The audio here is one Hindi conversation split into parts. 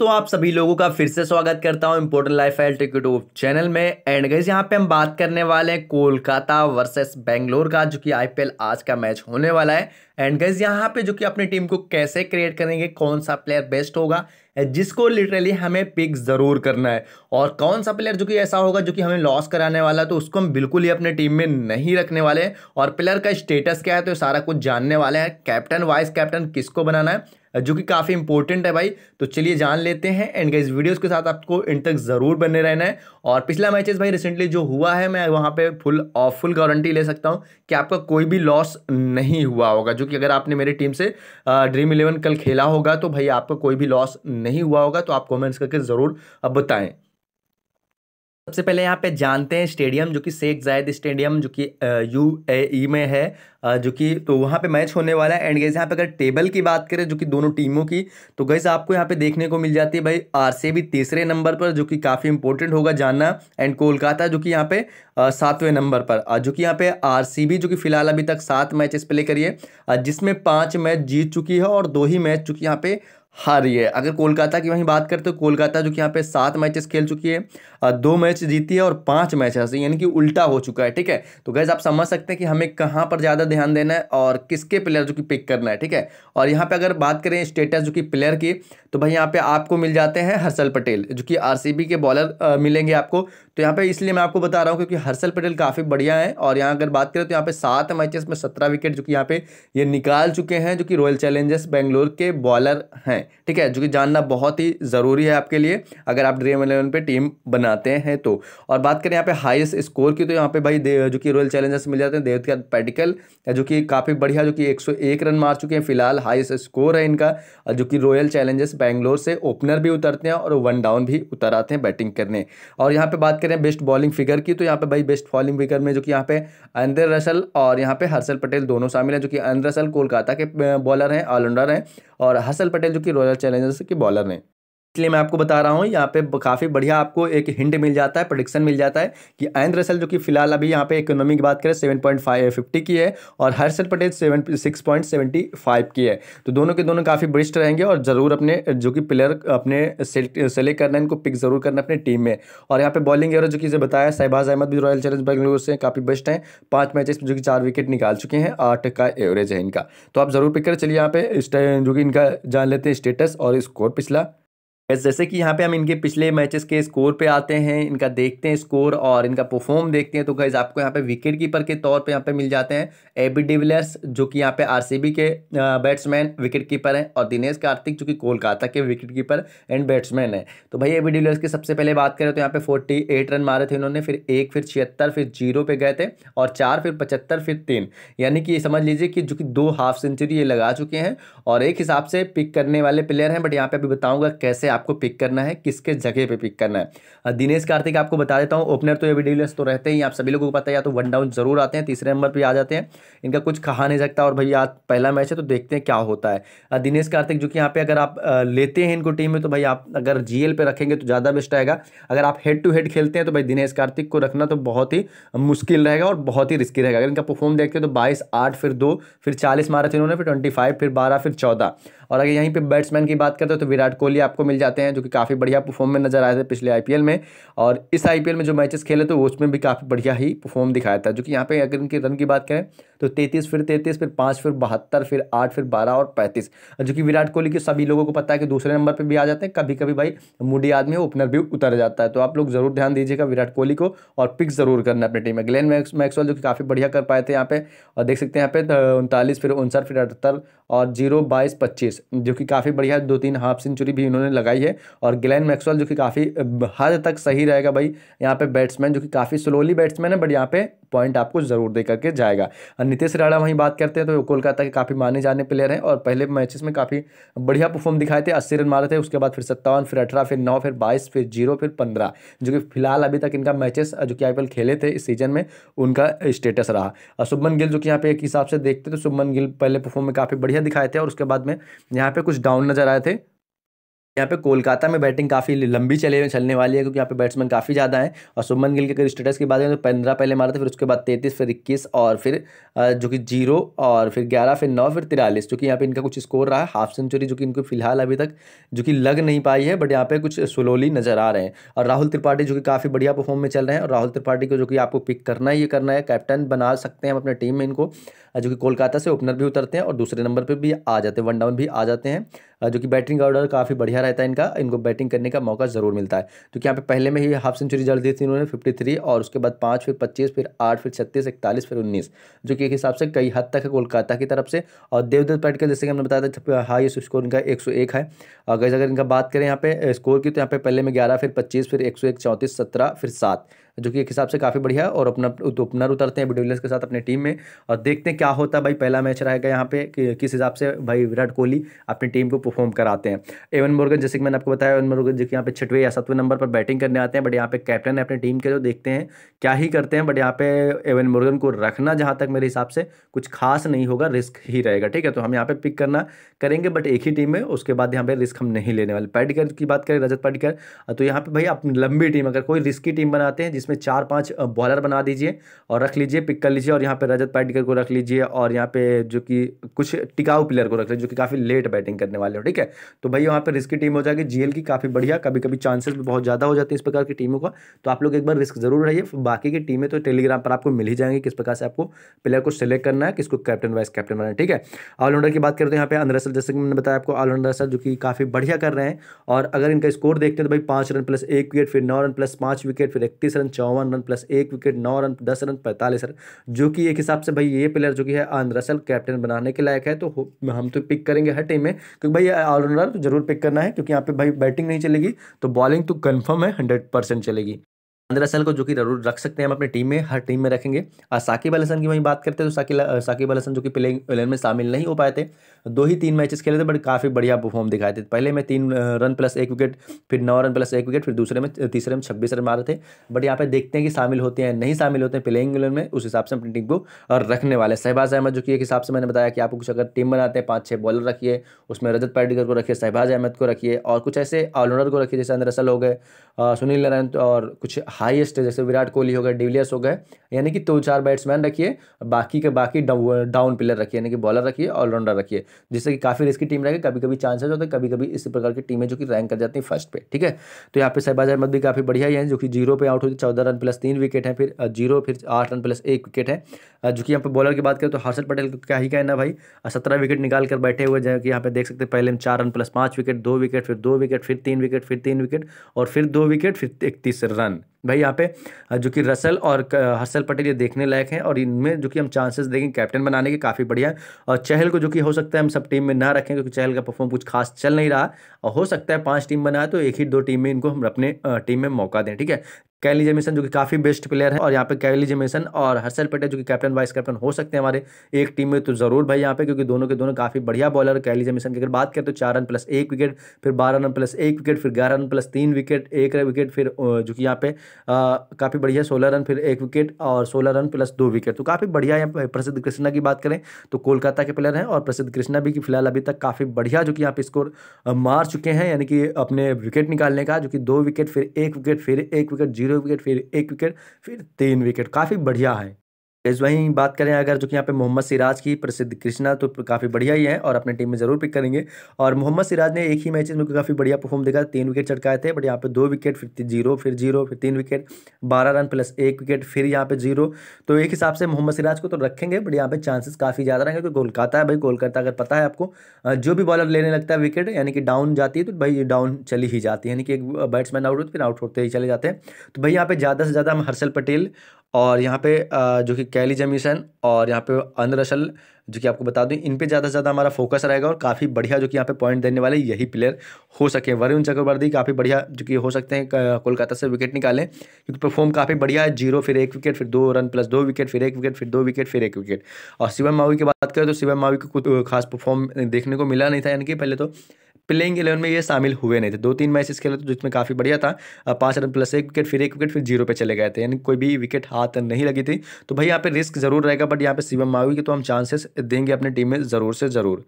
दोस्तों आप सभी लोगों का फिर से स्वागत करता हूं इंपोर्टेंट लाइफ एल यूट्यूब चैनल में एंड गाइज यहां पे हम बात करने वाले हैं कोलकाता वर्सेस बेंगलोर का जो कि आईपीएल आज का मैच होने वाला है एंड गाइज यहां पे जो कि अपनी टीम को कैसे क्रिएट करेंगे कौन सा प्लेयर बेस्ट होगा जिसको लिटरली हमें पिक ज़रूर करना है और कौन सा प्लेयर जो कि ऐसा होगा जो कि हमें लॉस कराने वाला तो उसको हम बिल्कुल ही अपने टीम में नहीं रखने वाले और प्लेयर का स्टेटस क्या है तो सारा कुछ जानने वाले हैं कैप्टन वाइस कैप्टन किसको बनाना है जो कि काफ़ी इंपॉर्टेंट है भाई तो चलिए जान लेते हैं एंड गाइज वीडियोस के साथ आपको इन तक ज़रूर बने रहना है और पिछला मैचेस भाई रिसेंटली जो हुआ है मैं वहाँ पे फुल ऑफ फुल गारंटी ले सकता हूँ कि आपका कोई भी लॉस नहीं हुआ होगा जो कि अगर आपने मेरी टीम से ड्रीम इलेवन कल खेला होगा तो भाई आपका कोई भी लॉस नहीं हुआ होगा तो आप कॉमेंट्स करके ज़रूर बताएँ सबसे पहले यहाँ पे जानते हैं स्टेडियम जो कि शेख जायद स्टेडियम जो कि यू ए ई में है जो कि तो वहाँ पे मैच होने वाला है एंड गैस यहाँ पे अगर टेबल की बात करें जो कि दोनों टीमों की तो गैस आपको यहाँ पे देखने को मिल जाती है भाई आर से भी तीसरे नंबर पर जो कि काफ़ी इंपॉर्टेंट होगा जानना एंड कोलकाता जो कि यहाँ पे सातवें नंबर पर जो कि यहाँ पे आर जो कि फिलहाल अभी तक सात मैचेस प्ले करिए जिसमें पाँच मैच जीत चुकी है और दो ही मैच चूँकि यहाँ पे हार रही है अगर कोलकाता की वहीं बात करते तो कोलकाता जो कि यहाँ पे सात मैचेस खेल चुकी है दो मैच जीती है और पांच मैच हंसी यानी कि उल्टा हो चुका है ठीक है तो गैज आप समझ सकते हैं कि हमें कहाँ पर ज़्यादा ध्यान देना है और किसके प्लेयर जो कि पिक करना है ठीक है और यहाँ पर अगर बात करें स्टेटस जो कि प्लेयर की तो भाई यहाँ पर आपको मिल जाते हैं हर्षल पटेल जो कि आर के बॉलर मिलेंगे आपको तो यहाँ पर इसलिए मैं आपको बता रहा हूँ क्योंकि हर्षल पटेल काफ़ी बढ़िया है और यहाँ अगर बात करें तो यहाँ पर सात मैचेस में सत्रह विकेट जो कि यहाँ पे ये निकाल चुके हैं जो कि रॉयल चैलेंजर्स बेंगलोर के बॉलर हैं है ठीक है जो कि जानना बहुत ही ज़रूरी है आपके लिए अगर आप ड्रीम इलेवन पे टीम बनाते हैं तो और बात करें यहाँ पे हाईएस्ट स्कोर की तो यहाँ पे भाई जो कि रॉयल चैलेंजर्स मिल जाते हैं देवत का जो कि काफ़ी बढ़िया जो कि एक रन मार चुके हैं फिलहाल हाइस्ट स्कोर है इनका जो कि रॉयल चैलेंजर्स बैंगलोर से ओपनर भी उतरते हैं और वन डाउन भी उतर आते हैं बैटिंग करने और यहाँ पर बात करें बेस्ट बॉलिंग फिगर की तो यहाँ पर भाई बेस्ट बॉलिंग फिगर में जो कि यहाँ पे अंदर रसल और यहाँ पे हर्षल पटेल दोनों शामिल हैं जो कि अंदर रसल कोलकाता के बॉलर हैं ऑलराउंडर हैं और हर्षल पटेल जो कि के रॉयल चैलेंजर्स के बॉलर ने इसलिए मैं आपको बता रहा हूँ यहाँ पे काफ़ी बढ़िया आपको एक हिंट मिल जाता है प्रोडिक्शन मिल जाता है कि आयन रसल जो कि फिलहाल अभी यहाँ पे इकोनॉमी की बात करें सेवन पॉइंट फाइव फिफ्टी की है और Harshal Patel seven six point seventy five की है तो दोनों के दोनों काफ़ी बेस्ट रहेंगे और ज़रूर अपने जो कि प्लेयर अपने सेलेक्ट करना है इनको पिक ज़रूर करना अपने टीम में और यहाँ पर बॉलिंग एयर जो कि बताया शहबाज अहमद भी रॉयल चैलेंज बेंगलुरु से काफ़ी बेस्ट हैं पाँच मैचेस में जो कि चार विकेट निकाल चुके हैं आठ का एवरेज है इनका तो आप ज़रूर पिक कर चलिए यहाँ पे जो कि इनका जान लेते हैं स्टेटस और स्कोर पिछला जैसे कि यहाँ पे हम इनके पिछले मैचेस के स्कोर पे आते हैं इनका देखते हैं स्कोर और इनका परफॉर्म देखते हैं तो गैज़ आपको यहाँ पे विकेट कीपर के तौर पे यहाँ पे मिल जाते हैं ए बी डिविलियर्स जो कि यहाँ पे आरसीबी के बैट्समैन विकेट कीपर हैं और दिनेश कार्तिक जो कि कोलकाता के विकेट कीपर एंड बैट्समैन है तो भाई ए बी डिविलियर्स की सबसे पहले बात करें तो यहाँ पर फोर्टी रन मारे थे इन्होंने फिर एक फिर छिहत्तर फिर जीरो पर गए थे और चार फिर पचहत्तर फिर तीन यानी कि समझ लीजिए कि जो कि दो हाफ सेंचुरी ये लगा चुके हैं और एक हिसाब से पिक करने वाले प्लेयर हैं बट यहाँ पर अभी बताऊँगा कैसे आप आपको पिक करना है किसके जगह पे पिक करना है दिनेश कार्तिक आपको बता देता हूँ ओपनर तो एबी डिविलियर्स तो रहते ही आप सभी लोगों को पता है या तो वन डाउन जरूर आते हैं तीसरे नंबर पर आ जाते हैं इनका कुछ कहा नहीं सकता और भाई आज पहला मैच है तो देखते हैं क्या होता है दिनेश कार्तिक जो कि यहाँ पे अगर आप लेते हैं इनको टीम में तो भाई आप अगर जी पे रखेंगे तो ज़्यादा बेस्ट रहेगा अगर आप हेड टू हेड खेलते हैं तो भाई दिनेश कार्तिक को रखना तो बहुत ही मुश्किल रहेगा और बहुत ही रिस्की रहेगा अगर इनका परफॉर्म देखते हैं तो बाईस आठ फिर दो फिर चालीस मारे थे इन्होंने फिर ट्वेंटी फिर बारह फिर चौदह और अगर यहीं पर बैट्समैन की बात करते हैं तो विराट कोहली आपको मिल जाते हैं जो कि काफ़ी बढ़िया परफॉर्म में नजर आए थे पिछले आई में और इस आई में जो मैचेस खेले तो उसमें भी काफ़ी बढ़िया ही परफॉर्म दिखाया था जो कि यहाँ पर अगर इनके रन की बात करें तो तैंतीस फिर तैंतीस फिर पाँच फिर बहत्तर फिर आठ फिर बारह और पैंतीस जो कि विराट कोहली के सभी लोगों को पता है कि दूसरे नंबर पर भी आ जाते हैं कभी कभी भाई मूडी आदमी ओपनर भी उतर जाता है तो आप लोग जरूर ध्यान दीजिएगा विराट कोहली को और पिक जरूर करना अपनी टीम में ग्लेन मैक्स मैक्सवेल जो कि काफ़ी बढ़िया कर पाए थे यहाँ पे और देख सकते हैं यहाँ पे उनतालीस फिर उनसठ फिर अठहत्तर और जीरो बाईस पच्चीस जो कि काफ़ी बढ़िया दो तीन हाफ सेंचुरी भी इन्होंने लगाई है और ग्लैन मैक्सवेल जो कि काफ़ी हद तक सही रहेगा भाई यहाँ पे बैट्समैन जो कि काफ़ी स्लोली बैट्समैन है बट यहाँ पे पॉइंट आपको ज़रूर दे करके जाएगा और राणा वहीं बात करते हैं तो कोलकाता के काफ़ी माने जाने प्लेयर हैं और पहले मैचेस में काफ़ी बढ़िया परफॉर्म दिखाए थे अस्सी रन मारे थे उसके बाद फिर सत्तावन फिर अठारह फिर नौ फिर बाईस फिर जीरो फिर पंद्रह जो कि फिलहाल अभी तक इनका मैचेस जो कि आई खेले थे इस सीजन में उनका स्टेटस रहा और शुभमन गिल जो कि यहाँ पे एक हिसाब से देखते तो शुभमन गिल पहले परफॉर्म में काफ़ी बढ़िया दिखाए थे और उसके बाद में यहाँ पे कुछ डाउन नज़र आए थे यहाँ पे कोलकाता में बैटिंग काफ़ी लंबी चले चलने वाली है क्योंकि यहाँ पे बैट्समैन काफ़ी ज़्यादा हैं और सुमन गिल के अगर स्टेटस की बात करें तो पंद्रह पहले मारा था फिर उसके बाद तैंतीस फिर इक्कीस और फिर जो कि जीरो और फिर ग्यारह फिर नौ फिर तिरालीस जो कि यहाँ पे इनका कुछ स्कोर रहा है हाफ सेंचुरी जो कि इनको फिलहाल अभी तक जो कि लग नहीं पाई है बट यहाँ पर कुछ स्लोली नज़र आ रहे हैं और राहुल त्रिपाठी जो कि काफ़ी बढ़िया परफॉर्म में चल रहे हैं और राहुल त्रिपाठी को जो कि आपको पिक करना ही करना है कैप्टन बना सकते हैं हम अपने टीम में इनको जो कि कोलकाता से ओपनर भी उतरते हैं और दूसरे नंबर पर भी आ जाते हैं वन डाउन भी आ जाते हैं जो कि बैटिंग ऑर्डर काफ़ी बढ़िया रहता है इनका इनको बैटिंग करने का मौका ज़रूर मिलता है क्योंकि यहाँ पे पहले में ही हाफ सेंचुरी जड़ दी थी इन्होंने फिफ्टी थ्री और उसके बाद पाँच फिर पच्चीस फिर आठ फिर छत्तीस इकतालीस फिर उन्नीस जो कि एक हिसाब से कई हद तक है कोलकाता की तरफ से और देवदत्त पैटकर जैसे कि हमने बताया था हाईस्ट स्कोर इनका एक है अगर अगर इनका बात करें यहाँ पे स्कोर की तो यहाँ पे पहले में ग्यारह फिर पच्चीस फिर एक सौ एक चौंतीस सत्रह फिर सात जो कि एक हिसाब से काफ़ी बढ़िया है और अपना ओपनर उतरते हैं बिडोलियर्स के साथ अपनी टीम में और देखते हैं क्या होता है भाई पहला मैच रहेगा यहाँ पे कि, किस हिसाब से भाई विराट कोहली अपनी टीम को परफॉर्म कराते हैं एवन मोर्गन जैसे कि मैंने आपको बताया एवन मोर्गन जो कि यहाँ पे छठवें या सातवें नंबर पर बैटिंग करने आते हैं बट यहाँ पे कैप्टन है अपनी टीम के जो तो देखते हैं क्या ही करते हैं बट यहाँ पे एवन मुर्गन को रखना जहाँ तक मेरे हिसाब से कुछ खास नहीं होगा रिस्क ही रहेगा ठीक है तो हम यहाँ पर पिक करना करेंगे बट एक ही टीम में उसके बाद यहाँ पर रिस्क हम नहीं लेने वाले पैडिकर की बात करें रजत पैडिकर तो यहाँ पर भाई अपनी लंबी टीम अगर कोई रिस्की टीम बनाते हैं जिसमें चार पांच बॉलर बना दीजिए और रख लीजिए पिक कर लीजिए और यहाँ पे रजत पाटिकर को रख लीजिए और यहाँ पे जो कि कुछ टिकाऊ प्लेयर को रख लीजिए जो कि काफ़ी लेट बैटिंग करने वाले हो ठीक है तो भाई वहाँ पर रिस्की टीम हो जाएगी जी की काफ़ी बढ़िया कभी कभी चांसेस भी बहुत ज़्यादा हो जाते हैं इस प्रकार की टीमों का तो आप लोग एक बार रिस्क ज़रूर रहिए बाकी की टीमें तो टेलीग्राम पर आपको मिल ही जाएंगी किस प्रकार से आपको प्लेयर को सिलेक्ट करना है किसको कैप्टन वाइस कैप्टन बनाना है ठीक है ऑलराउंडर की बात करें तो यहाँ पे अंदरसल जैसे कि मैंने बताया आपको ऑलराउंडर सर जो कि काफ़ी बढ़िया कर रहे हैं और अगर इनका स्कोर देखते हैं तो भाई पाँच रन प्लस एक विकेट फिर नौ रन प्लस पाँच विकेट फिर इकतीस रन चौवन रन प्लस एक विकेट नौ रन दस रन पैंतालीस रन जो कि एक हिसाब से भाई ये प्लेयर जो कि है आंद्र कैप्टन बनाने के लायक है तो हम तो पिक करेंगे हर टीम में क्योंकि भाई ऑलराउंडर तो जरूर पिक करना है क्योंकि यहाँ पे भाई बैटिंग नहीं चलेगी तो बॉलिंग तो कन्फर्म है हंड्रेड चलेगी अंदर असल को जो कि जरूर रख सकते हैं हम अपने टीम में हर टीम में रखेंगे और साकिब अल हसन की वहीं बात करते हैं तो साकिब साकिब अल हसन जो कि प्लेइंग एलेवन में शामिल नहीं हो पाए थे दो ही तीन मैचेस खेले थे बट काफ़ी बढ़िया परफॉर्म दिखाए थे पहले में तीन रन प्लस एक विकेट फिर नौ रन प्लस एक विकेट फिर दूसरे में तीसरे में छब्बीस रन मारे थे बट यहाँ पर देखते हैं कि शामिल होते हैं नहीं शामिल होते हैं प्लेइंग एलेवन में उस हिसाब से अपनी टीम को रखने वाले शहबाज अहमद जो कि एक हिसाब से मैंने बताया कि आपको कुछ अगर टीम बनाते हैं पाँच छः बॉलर रखिए उसमें रजत पैडिकर को रखिए शहबाज अहमद को रखिए और कुछ ऐसे ऑलराउंडर को रखिए जैसे अंदर असल हो गए सुनील नारायण और कुछ हाईएस्ट जैसे विराट कोहली हो गए डिविलियर्स हो गए यानी कि दो तो चार बैट्समैन रखिए बाकी के बाकी डाउन प्लेयर रखिए यानी कि बॉलर रखिए ऑलराउंडर रखिए जिससे कि काफ़ी रिस्की टीम रहेगी कभी कभी चांसेस होते हैं कभी कभी इसी प्रकार की टीमें जो कि रैंक कर जाती हैं फर्स्ट पे ठीक है तो यहाँ पे शहबाज अहमद भी काफ़ी बढ़िया है जो कि जीरो पे आउट होती है चौदह रन प्लस तीन विकेट है फिर जीरो फिर आठ रन प्लस एक विकेट है जो कि यहाँ पर बॉलर की बात करें तो हर्षद पटेल क्या ही कहना भाई सत्रह विकेट निकाल कर बैठे हुए जैसे कि यहाँ पे देख सकते हैं पहले हम चार रन प्लस पाँच विकेट दो विकेट फिर दो विकेट फिर तीन विकेट फिर तीन विकेट और फिर दो विकेट फिर इकतीस रन भाई यहाँ पे जो कि रसल और हर्षल पटेल ये देखने लायक हैं और इनमें जो कि हम चांसेस देखें कैप्टन बनाने के काफ़ी बढ़िया और चहल को जो कि हो सकता है हम सब टीम में ना रखें क्योंकि चहल का परफॉर्म कुछ खास चल नहीं रहा और हो सकता है पांच टीम बनाए तो एक ही दो टीम में इनको हम अपने टीम में मौका दें ठीक है कैली जेमिसन जो कि काफ़ी बेस्ट प्लेयर है और यहाँ पे कैली जेमिसन और हर्षल पटेल जो कि कैप्टन वाइस कैप्टन हो सकते हैं हमारे एक टीम में तो ज़रूर भाई यहाँ पे क्योंकि दोनों के दोनों काफ़ी बढ़िया बॉलर कैली जेमिसन की अगर बात करें तो चार रन प्लस एक विकेट फिर बारह रन प्लस एक विकेट फिर ग्यारह रन प्लस तीन विकेट एक विकेट फिर जो कि यहाँ पे काफ़ी बढ़िया सोलह रन फिर एक विकेट और सोलह रन प्लस दो विकेट तो काफ़ी बढ़िया यहाँ पर प्रसिद्ध कृष्णा की बात करें तो कोलकाता के प्लेयर हैं और प्रसिद्ध कृष्णा भी फिलहाल अभी तक काफ़ी बढ़िया जो कि यहाँ पे स्कोर मार चुके हैं यानी कि अपने विकेट निकालने का जो कि दो विकेट फिर एक विकेट फिर एक विकेट जीरो जीरो विकेट फिर एक विकेट फिर तीन विकेट काफ़ी बढ़िया है गैस वहीं बात करें अगर जो कि यहाँ पे मोहम्मद सिराज की प्रसिद्ध कृष्णा तो काफ़ी बढ़िया ही है और अपने टीम में जरूर पिक करेंगे और मोहम्मद सिराज ने एक ही मैचेस में काफ़ी बढ़िया परफॉर्म देखा तीन विकेट चटकाए थे बट यहाँ पे दो विकेट फिर जीरो फिर जीरो फिर तीन विकेट बारह रन प्लस एक विकेट फिर यहाँ पे जीरो तो एक हिसाब से मोहम्मद सिराज को तो रखेंगे बट यहाँ पे चांसेस काफ़ी ज़्यादा रहेंगे क्योंकि कोलकाता है भाई कोलकाता अगर पता है आपको जो भी बॉलर लेने लगता है विकेट यानी कि डाउन जाती है तो भाई डाउन चली ही जाती है यानी कि एक बैट्समैन आउट होते फिर आउट होते ही चले जाते हैं तो भाई यहाँ पर ज़्यादा से ज़्यादा हम हर्षल पटेल और यहाँ पे जो कि कैली जेमिसन और यहाँ पे अनरसल रसल जो कि आपको बता दूँ इन पे ज़्यादा से ज़्यादा हमारा फोकस रहेगा और काफ़ी बढ़िया जो कि यहाँ पे पॉइंट देने वाले यही प्लेयर हो सके वरुण चक्रवर्ती काफ़ी बढ़िया जो कि हो सकते हैं कोलकाता से विकेट निकालें क्योंकि परफॉर्म काफ़ी बढ़िया है जीरो फिर एक विकेट फिर दो रन प्लस दो विकेट फिर एक विकेट फिर दो विकेट फिर एक विकेट और शिवम मावी की बात करें तो शिवम मावी को कुछ खास परफॉर्म देखने को मिला नहीं था यानी कि पहले तो प्लेइंग इलेवन में ये शामिल हुए नहीं थे दो तीन मैचेस खेले थे जिसमें काफ़ी बढ़िया था पाँच रन प्लस एक विकेट फिर एक विकेट फिर जीरो पे चले गए थे यानी कोई भी विकेट हाथ नहीं लगी थी तो भाई यहाँ पे रिस्क जरूर रहेगा बट यहाँ पे शिवम मावी के तो हम चांसेस देंगे अपनी टीम में ज़रूर से ज़रूर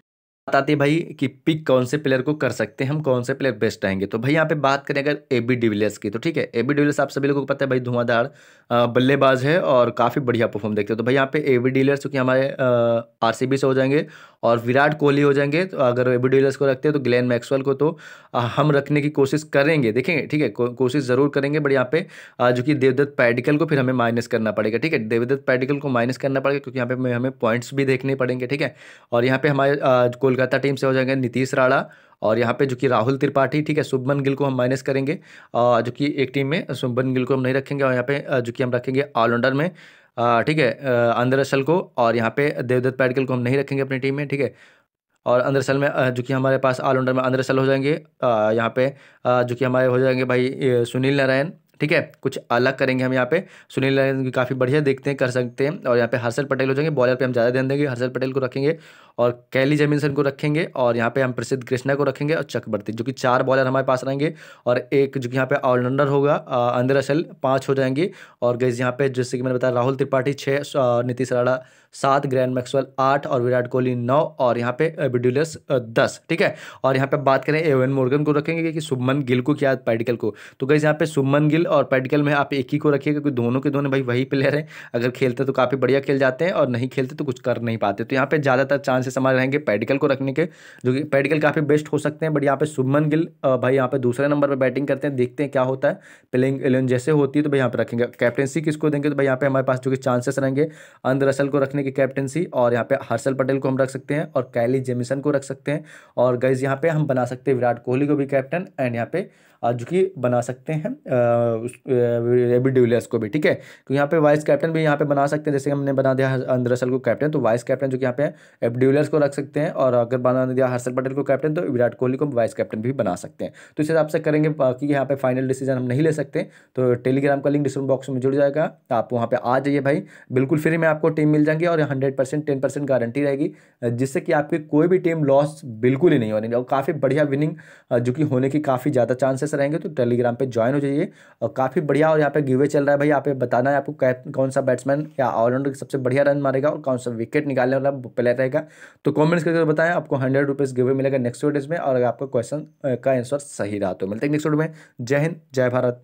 बताते भाई कि पिक कौन से प्लेयर को कर सकते हैं हम कौन से प्लेयर बेस्ट आएंगे तो भाई यहाँ पे बात करें अगर ए बी डिविलियर्स की तो ठीक है ए बी डिविलियर्स आप सभी लोगों को पता है भाई धुआंधार बल्लेबाज है और काफ़ी बढ़िया परफॉर्म देखते हो तो भाई यहाँ पे ए बी डिविलियर्स क्योंकि हमारे आर सी बी से हो जाएंगे और विराट कोहली हो जाएंगे तो अगर ए बी डिविलियर्स को रखते हैं तो ग्लैन मैक्सवेल को तो हम रखने की कोशिश करेंगे देखेंगे ठीक है कोशिश ज़रूर करेंगे बट यहाँ पे जो कि देवदत्त पैडिकल को फिर हमें माइनस करना पड़ेगा ठीक है देवदत्त पैडिकल को माइनस करना पड़ेगा क्योंकि यहाँ पे हमें पॉइंट्स भी देखने पड़ेंगे ठीक है और यहाँ पे हमारे कोलकाता टीम से हो जाएंगे नीतीश राणा और यहाँ पे जो कि राहुल त्रिपाठी ठीक है शुभमन गिल को हम माइनस करेंगे जो कि एक टीम में शुभमन गिल को हम नहीं रखेंगे और यहाँ पे जो कि हम रखेंगे ऑलराउंडर में ठीक है अंदर असल को और यहाँ पे देवदत्त पैडकल को हम नहीं रखेंगे अपनी टीम में ठीक है और अंदरसल में जो कि हमारे पास ऑलराउंडर में असल हो जाएंगे यहाँ पे जो कि हमारे हो जाएंगे भाई सुनील नारायण ठीक है कुछ अलग करेंगे हम यहाँ पे सुनील नारायण काफ़ी बढ़िया देखते हैं कर सकते हैं और यहाँ पे हर्षल पटेल हो जाएंगे बॉलर पे हम ज़्यादा ध्यान देंगे हर्षल पटेल को रखेंगे और कैली जेमिनसन को रखेंगे और यहाँ पे हम प्रसिद्ध कृष्णा को रखेंगे और चक्रवर्ती जो कि चार बॉलर हमारे पास रहेंगे और एक जो कि यहाँ पे ऑलराउंडर होगा अंदर असल पाँच हो जाएंगे और गैस यहाँ पे जैसे कि मैंने बताया राहुल त्रिपाठी छः नीतीश राणा सात ग्रैंड मैक्सवेल आठ और विराट कोहली नौ और यहाँ पे बिड्यूलस दस ठीक है और यहाँ पे बात करें एवन मोर्गन को रखेंगे कि सुमन गिल को क्या पैडिकल को तो गैस यहाँ पे सुमन गिल और पैडिकल में आप एक ही को रखिएगा क्योंकि दोनों के दोनों भाई वही प्लेयर हैं अगर खेलते तो काफ़ी बढ़िया खेल जाते हैं और नहीं खेलते तो कुछ कर नहीं पाते तो यहाँ पर ज़्यादातर चांस चांसेस हमारे रहेंगे पेडिकल को रखने के जो कि पेडिकल काफ़ी बेस्ट हो सकते हैं बट यहाँ पे शुभमन गिल भाई यहाँ पे दूसरे नंबर पे बैटिंग करते हैं देखते हैं क्या होता है प्लेइंग एलेवन जैसे होती है तो भाई यहाँ पर रखेंगे कैप्टनसी किसको देंगे तो भाई यहाँ पे हमारे पास जो कि चांसेस रहेंगे अंद रसल को रखने की कैप्टनसी और यहाँ पे हर्षल पटेल को हम रख सकते हैं और कैली जेमिसन को रख सकते हैं और गैज यहाँ पे हम बना सकते हैं विराट कोहली को भी कैप्टन एंड यहाँ पे जो कि बना सकते हैं रेबी डिविलियर्स को भी ठीक है क्योंकि यहाँ पे वाइस कैप्टन भी यहाँ पे बना सकते हैं जैसे हमने बना दिया अंदरअसल को कैप्टन तो वाइस कैप्टन जो कि यहाँ पे एब डिविलियर्स को रख सकते हैं और अगर बना दिया हर्षल पटेल को कैप्टन तो विराट कोहली को वाइस कैप्टन भी बना सकते हैं तो इस हिसाब से करेंगे बाकी यहाँ पर फाइनल डिसीजन हम नहीं ले सकते तो टेलीग्राम का लिंक डिस्क्रिप्शन बॉक्स में जुड़ जाएगा तो आप वहाँ पर आ जाइए भाई बिल्कुल फ्री में आपको टीम मिल जाएंगी और hundred percent ten percent guarantee रहेगी जिससे कि आपकी कोई भी टीम लॉस बिल्कुल ही नहीं होने और काफ़ी बढ़िया विनिंग जो कि होने की काफ़ी ज़्यादा चांसेस से रहेंगे तो टेलीग्राम पे ज्वाइन हो जाइए और काफ़ी बढ़िया और यहाँ पे गिवे चल रहा है भाई यहाँ पे बताना है आपको कौन सा बैट्समैन या ऑलराउंडर सबसे बढ़िया रन मारेगा और कौन सा विकेट निकालने वाला प्लेयर रहेगा तो कॉमेंट्स करके बताएं आपको हंड्रेड रुपीज़ गिवे मिलेगा नेक्स्ट वीडियो में और अगर आपका क्वेश्चन का आंसर सही रहा तो मिलते हैं नेक्स्ट वीडियो में जय हिंद जय भारत